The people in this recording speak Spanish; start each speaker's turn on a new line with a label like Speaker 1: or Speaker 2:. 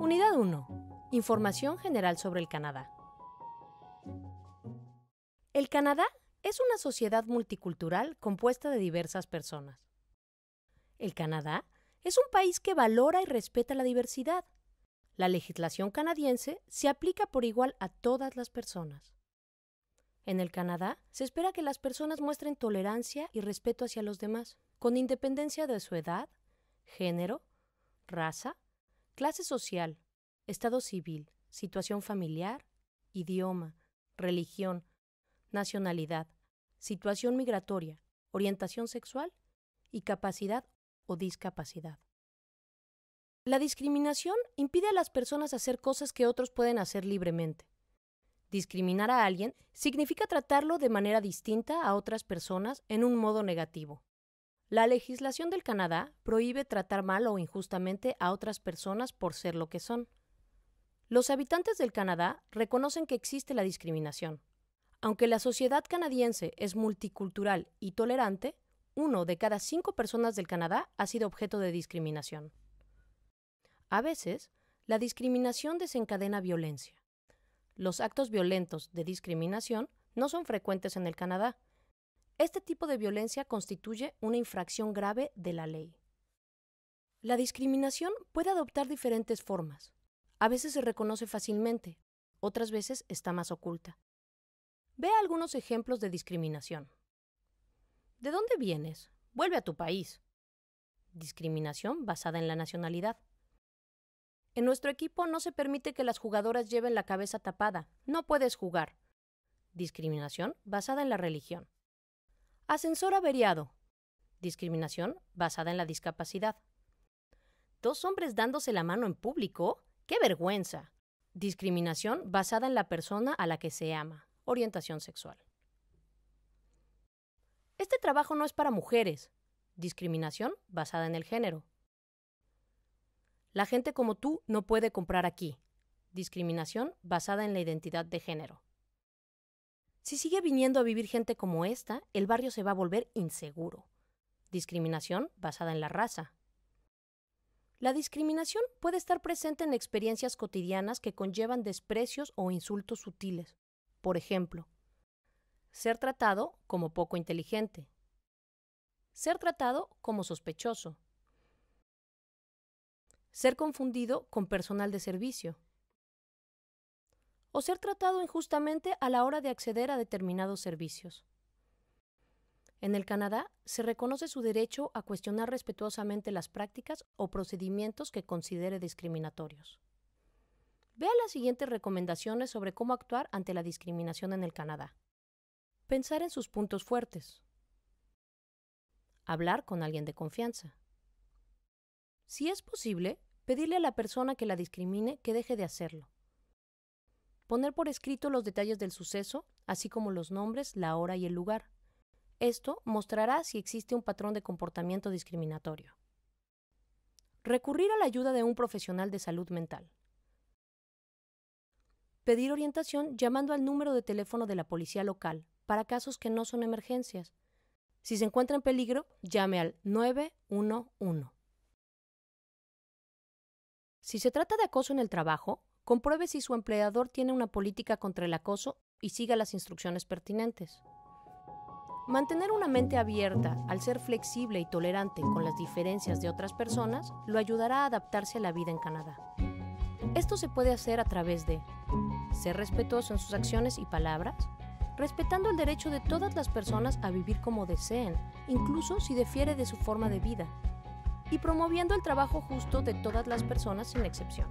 Speaker 1: Unidad 1. Información general sobre el Canadá. El Canadá es una sociedad multicultural compuesta de diversas personas. El Canadá es un país que valora y respeta la diversidad. La legislación canadiense se aplica por igual a todas las personas. En el Canadá se espera que las personas muestren tolerancia y respeto hacia los demás, con independencia de su edad, género, raza, clase social, estado civil, situación familiar, idioma, religión, nacionalidad, situación migratoria, orientación sexual y capacidad o discapacidad. La discriminación impide a las personas hacer cosas que otros pueden hacer libremente. Discriminar a alguien significa tratarlo de manera distinta a otras personas en un modo negativo. La legislación del Canadá prohíbe tratar mal o injustamente a otras personas por ser lo que son. Los habitantes del Canadá reconocen que existe la discriminación. Aunque la sociedad canadiense es multicultural y tolerante, uno de cada cinco personas del Canadá ha sido objeto de discriminación. A veces, la discriminación desencadena violencia. Los actos violentos de discriminación no son frecuentes en el Canadá, este tipo de violencia constituye una infracción grave de la ley. La discriminación puede adoptar diferentes formas. A veces se reconoce fácilmente, otras veces está más oculta. Ve algunos ejemplos de discriminación. ¿De dónde vienes? Vuelve a tu país. Discriminación basada en la nacionalidad. En nuestro equipo no se permite que las jugadoras lleven la cabeza tapada. No puedes jugar. Discriminación basada en la religión. Ascensor averiado. Discriminación basada en la discapacidad. Dos hombres dándose la mano en público. ¡Qué vergüenza! Discriminación basada en la persona a la que se ama. Orientación sexual. Este trabajo no es para mujeres. Discriminación basada en el género. La gente como tú no puede comprar aquí. Discriminación basada en la identidad de género. Si sigue viniendo a vivir gente como esta, el barrio se va a volver inseguro. Discriminación basada en la raza. La discriminación puede estar presente en experiencias cotidianas que conllevan desprecios o insultos sutiles. Por ejemplo, ser tratado como poco inteligente. Ser tratado como sospechoso. Ser confundido con personal de servicio o ser tratado injustamente a la hora de acceder a determinados servicios. En el Canadá se reconoce su derecho a cuestionar respetuosamente las prácticas o procedimientos que considere discriminatorios. Vea las siguientes recomendaciones sobre cómo actuar ante la discriminación en el Canadá. Pensar en sus puntos fuertes. Hablar con alguien de confianza. Si es posible, pedirle a la persona que la discrimine que deje de hacerlo. Poner por escrito los detalles del suceso, así como los nombres, la hora y el lugar. Esto mostrará si existe un patrón de comportamiento discriminatorio. Recurrir a la ayuda de un profesional de salud mental. Pedir orientación llamando al número de teléfono de la policía local para casos que no son emergencias. Si se encuentra en peligro, llame al 911. Si se trata de acoso en el trabajo, compruebe si su empleador tiene una política contra el acoso y siga las instrucciones pertinentes. Mantener una mente abierta al ser flexible y tolerante con las diferencias de otras personas lo ayudará a adaptarse a la vida en Canadá. Esto se puede hacer a través de ser respetuoso en sus acciones y palabras, respetando el derecho de todas las personas a vivir como deseen, incluso si difiere de su forma de vida, y promoviendo el trabajo justo de todas las personas sin excepción.